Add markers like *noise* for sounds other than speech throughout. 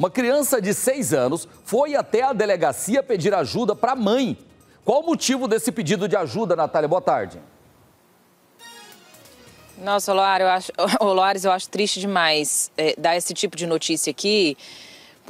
Uma criança de 6 anos foi até a delegacia pedir ajuda para a mãe. Qual o motivo desse pedido de ajuda, Natália? Boa tarde. Nossa, Loares, eu acho, *laughs* eu acho triste demais é, dar esse tipo de notícia aqui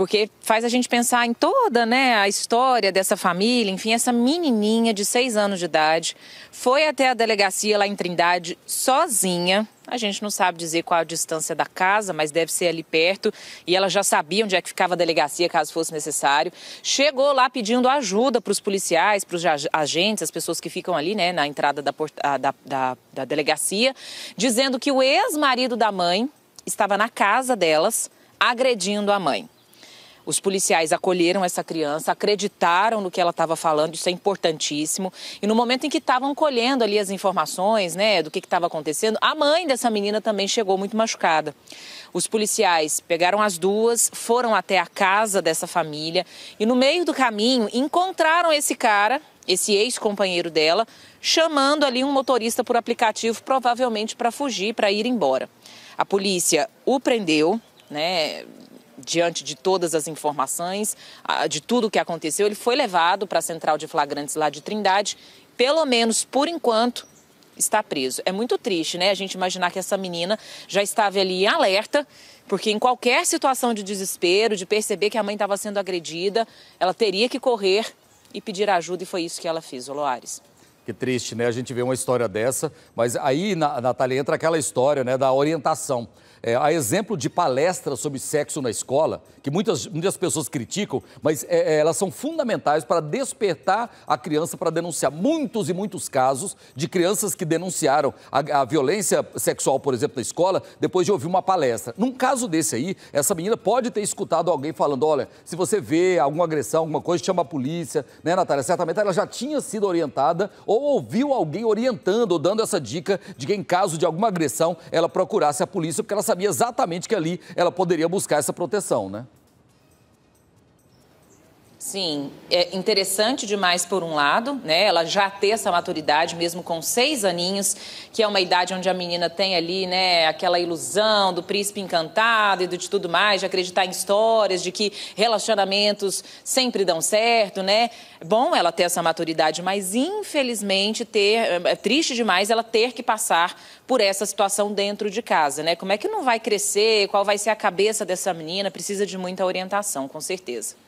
porque faz a gente pensar em toda né, a história dessa família. Enfim, essa menininha de seis anos de idade foi até a delegacia lá em Trindade sozinha. A gente não sabe dizer qual a distância da casa, mas deve ser ali perto. E ela já sabia onde é que ficava a delegacia, caso fosse necessário. Chegou lá pedindo ajuda para os policiais, para os agentes, as pessoas que ficam ali, né, na entrada da, ah, da, da, da delegacia, dizendo que o ex-marido da mãe estava na casa delas agredindo a mãe. Os policiais acolheram essa criança, acreditaram no que ela estava falando, isso é importantíssimo. E no momento em que estavam colhendo ali as informações, né, do que estava acontecendo, a mãe dessa menina também chegou muito machucada. Os policiais pegaram as duas, foram até a casa dessa família e no meio do caminho encontraram esse cara, esse ex-companheiro dela, chamando ali um motorista por aplicativo, provavelmente para fugir, para ir embora. A polícia o prendeu, né, diante de todas as informações, de tudo o que aconteceu, ele foi levado para a central de flagrantes lá de Trindade. Pelo menos por enquanto, está preso. É muito triste, né? A gente imaginar que essa menina já estava ali em alerta, porque em qualquer situação de desespero, de perceber que a mãe estava sendo agredida, ela teria que correr e pedir ajuda, e foi isso que ela fez, Oloares. Que triste, né? A gente vê uma história dessa, mas aí, Natália, entra aquela história né, da orientação. É, a exemplo de palestras sobre sexo na escola, que muitas, muitas pessoas criticam, mas é, é, elas são fundamentais para despertar a criança para denunciar. Muitos e muitos casos de crianças que denunciaram a, a violência sexual, por exemplo, na escola, depois de ouvir uma palestra. Num caso desse aí, essa menina pode ter escutado alguém falando: olha, se você vê alguma agressão, alguma coisa, chama a polícia, né, Natália? Certamente ela já tinha sido orientada ou ouviu alguém orientando ou dando essa dica de que, em caso de alguma agressão, ela procurasse a polícia, porque ela sabia exatamente que ali ela poderia buscar essa proteção, né? Sim, é interessante demais por um lado, né? Ela já ter essa maturidade, mesmo com seis aninhos, que é uma idade onde a menina tem ali, né, aquela ilusão do príncipe encantado e de tudo mais, de acreditar em histórias, de que relacionamentos sempre dão certo, né? É bom ela ter essa maturidade, mas infelizmente ter, é, é triste demais ela ter que passar por essa situação dentro de casa, né? Como é que não vai crescer? Qual vai ser a cabeça dessa menina? Precisa de muita orientação, com certeza.